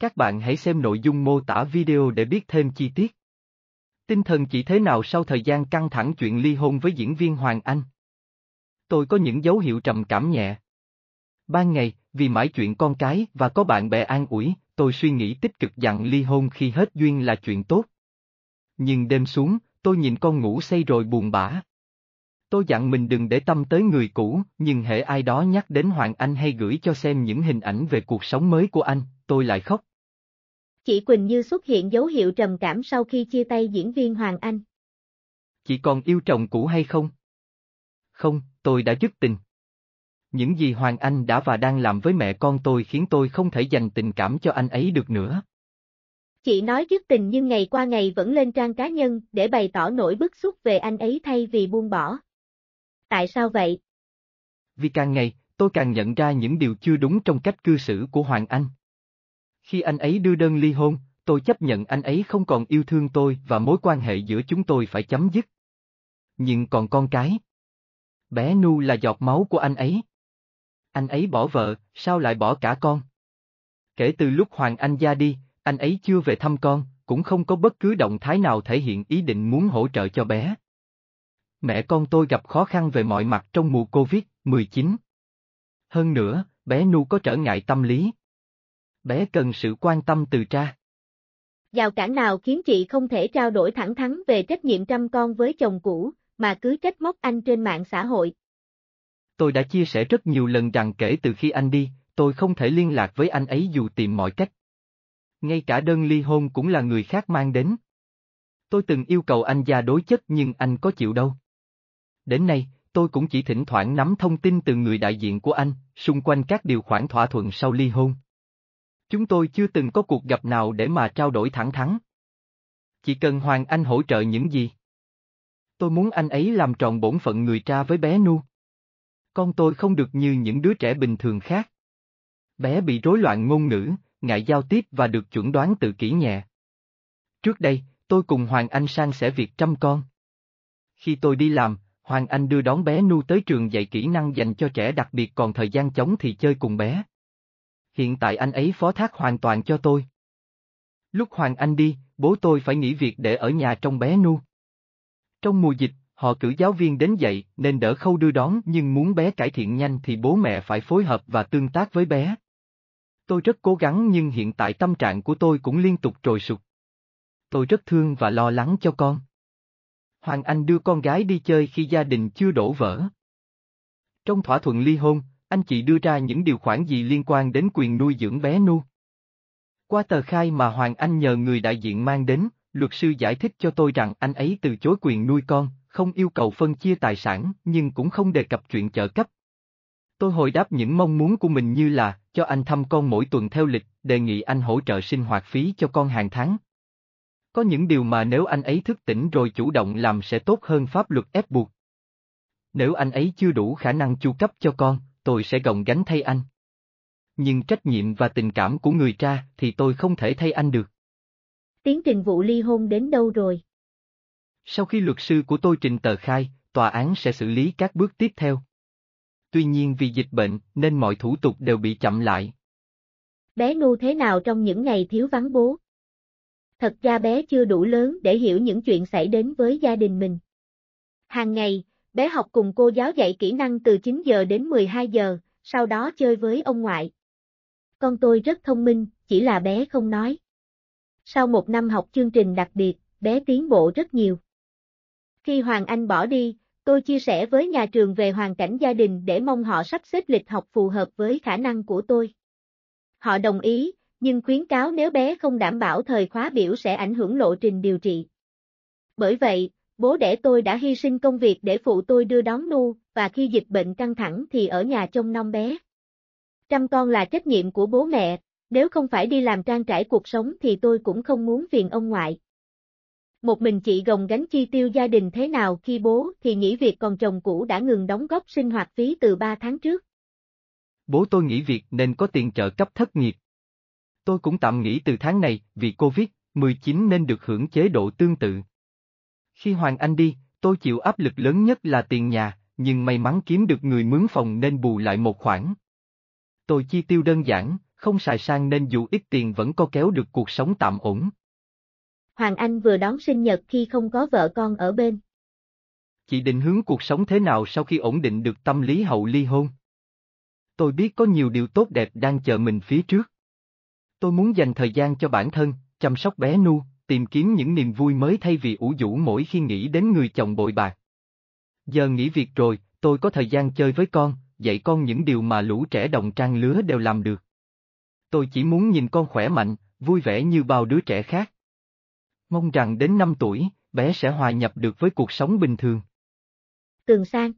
Các bạn hãy xem nội dung mô tả video để biết thêm chi tiết. Tinh thần chị thế nào sau thời gian căng thẳng chuyện ly hôn với diễn viên Hoàng Anh? Tôi có những dấu hiệu trầm cảm nhẹ. Ban ngày, vì mãi chuyện con cái và có bạn bè an ủi, tôi suy nghĩ tích cực dặn ly hôn khi hết duyên là chuyện tốt. Nhưng đêm xuống, tôi nhìn con ngủ say rồi buồn bã. Tôi dặn mình đừng để tâm tới người cũ, nhưng hệ ai đó nhắc đến Hoàng Anh hay gửi cho xem những hình ảnh về cuộc sống mới của anh, tôi lại khóc. Chị Quỳnh Như xuất hiện dấu hiệu trầm cảm sau khi chia tay diễn viên Hoàng Anh. Chị còn yêu chồng cũ hay không? Không, tôi đã dứt tình. Những gì Hoàng Anh đã và đang làm với mẹ con tôi khiến tôi không thể dành tình cảm cho anh ấy được nữa. Chị nói dứt tình nhưng ngày qua ngày vẫn lên trang cá nhân để bày tỏ nỗi bức xúc về anh ấy thay vì buông bỏ. Tại sao vậy? Vì càng ngày, tôi càng nhận ra những điều chưa đúng trong cách cư xử của Hoàng Anh. Khi anh ấy đưa đơn ly hôn, tôi chấp nhận anh ấy không còn yêu thương tôi và mối quan hệ giữa chúng tôi phải chấm dứt. Nhưng còn con cái. Bé Nu là giọt máu của anh ấy. Anh ấy bỏ vợ, sao lại bỏ cả con? Kể từ lúc Hoàng Anh ra đi, anh ấy chưa về thăm con, cũng không có bất cứ động thái nào thể hiện ý định muốn hỗ trợ cho bé. Mẹ con tôi gặp khó khăn về mọi mặt trong mùa Covid-19. Hơn nữa, bé Nu có trở ngại tâm lý, bé cần sự quan tâm từ cha. Giao cản nào khiến chị không thể trao đổi thẳng thắn về trách nhiệm chăm con với chồng cũ, mà cứ trách móc anh trên mạng xã hội? Tôi đã chia sẻ rất nhiều lần rằng kể từ khi anh đi, tôi không thể liên lạc với anh ấy dù tìm mọi cách. Ngay cả đơn ly hôn cũng là người khác mang đến. Tôi từng yêu cầu anh ra đối chất nhưng anh có chịu đâu. Đến nay, tôi cũng chỉ thỉnh thoảng nắm thông tin từ người đại diện của anh, xung quanh các điều khoản thỏa thuận sau ly hôn. Chúng tôi chưa từng có cuộc gặp nào để mà trao đổi thẳng thắn. Chỉ cần Hoàng Anh hỗ trợ những gì. Tôi muốn anh ấy làm tròn bổn phận người cha với bé Nu. Con tôi không được như những đứa trẻ bình thường khác. Bé bị rối loạn ngôn ngữ, ngại giao tiếp và được chuẩn đoán tự kỷ nhẹ. Trước đây, tôi cùng Hoàng Anh sang sẻ việc chăm con. Khi tôi đi làm, Hoàng Anh đưa đón bé Nu tới trường dạy kỹ năng dành cho trẻ đặc biệt còn thời gian chống thì chơi cùng bé hiện tại anh ấy phó thác hoàn toàn cho tôi. Lúc Hoàng Anh đi, bố tôi phải nghỉ việc để ở nhà trong bé Nu. Trong mùa dịch, họ cử giáo viên đến dạy nên đỡ khâu đưa đón nhưng muốn bé cải thiện nhanh thì bố mẹ phải phối hợp và tương tác với bé. Tôi rất cố gắng nhưng hiện tại tâm trạng của tôi cũng liên tục trồi sụt. Tôi rất thương và lo lắng cho con. Hoàng Anh đưa con gái đi chơi khi gia đình chưa đổ vỡ. Trong thỏa thuận ly hôn, anh chị đưa ra những điều khoản gì liên quan đến quyền nuôi dưỡng bé nu? Qua tờ khai mà Hoàng Anh nhờ người đại diện mang đến, luật sư giải thích cho tôi rằng anh ấy từ chối quyền nuôi con, không yêu cầu phân chia tài sản, nhưng cũng không đề cập chuyện trợ cấp. Tôi hồi đáp những mong muốn của mình như là, cho anh thăm con mỗi tuần theo lịch, đề nghị anh hỗ trợ sinh hoạt phí cho con hàng tháng. Có những điều mà nếu anh ấy thức tỉnh rồi chủ động làm sẽ tốt hơn pháp luật ép buộc. Nếu anh ấy chưa đủ khả năng chu cấp cho con, tôi sẽ gồng gánh thay anh. Nhưng trách nhiệm và tình cảm của người cha thì tôi không thể thay anh được. Tiến trình vụ ly hôn đến đâu rồi? Sau khi luật sư của tôi trình tờ khai, tòa án sẽ xử lý các bước tiếp theo. Tuy nhiên vì dịch bệnh nên mọi thủ tục đều bị chậm lại. Bé Nu thế nào trong những ngày thiếu vắng bố? Thật ra bé chưa đủ lớn để hiểu những chuyện xảy đến với gia đình mình. Hàng ngày, bé học cùng cô giáo dạy kỹ năng từ 9 giờ đến 12 giờ, sau đó chơi với ông ngoại. Con tôi rất thông minh, chỉ là bé không nói. Sau một năm học chương trình đặc biệt, bé tiến bộ rất nhiều. Khi Hoàng Anh bỏ đi, tôi chia sẻ với nhà trường về hoàn cảnh gia đình để mong họ sắp xếp lịch học phù hợp với khả năng của tôi. Họ đồng ý, nhưng khuyến cáo nếu bé không đảm bảo thời khóa biểu sẽ ảnh hưởng lộ trình điều trị. Bởi vậy, Bố đẻ tôi đã hy sinh công việc để phụ tôi đưa đón Nu, và khi dịch bệnh căng thẳng thì ở nhà trông non bé. Trăm con là trách nhiệm của bố mẹ, nếu không phải đi làm trang trải cuộc sống thì tôi cũng không muốn phiền ông ngoại. Một mình chị gồng gánh chi tiêu gia đình thế nào khi bố thì nghỉ việc còn chồng cũ đã ngừng đóng góp sinh hoạt phí từ 3 tháng trước. Bố tôi nghỉ việc nên có tiền trợ cấp thất nghiệp. Tôi cũng tạm nghỉ từ tháng này vì Covid-19 nên được hưởng chế độ tương tự. Khi Hoàng Anh đi, tôi chịu áp lực lớn nhất là tiền nhà, nhưng may mắn kiếm được người mướn phòng nên bù lại một khoản. Tôi chi tiêu đơn giản, không xài sang nên dù ít tiền vẫn có kéo được cuộc sống tạm ổn. Hoàng Anh vừa đón sinh nhật khi không có vợ con ở bên. Chị định hướng cuộc sống thế nào sau khi ổn định được tâm lý hậu ly hôn? Tôi biết có nhiều điều tốt đẹp đang chờ mình phía trước. Tôi muốn dành thời gian cho bản thân, chăm sóc bé Nu, tìm kiếm những niềm vui mới thay vì ủ rũ mỗi khi nghĩ đến người chồng bội bạc. Giờ nghỉ việc rồi, tôi có thời gian chơi với con, dạy con những điều mà lũ trẻ đồng trang lứa đều làm được. Tôi chỉ muốn nhìn con khỏe mạnh, vui vẻ như bao đứa trẻ khác. Mong rằng đến 5 tuổi, bé sẽ hòa nhập được với cuộc sống bình thường. Tường Sang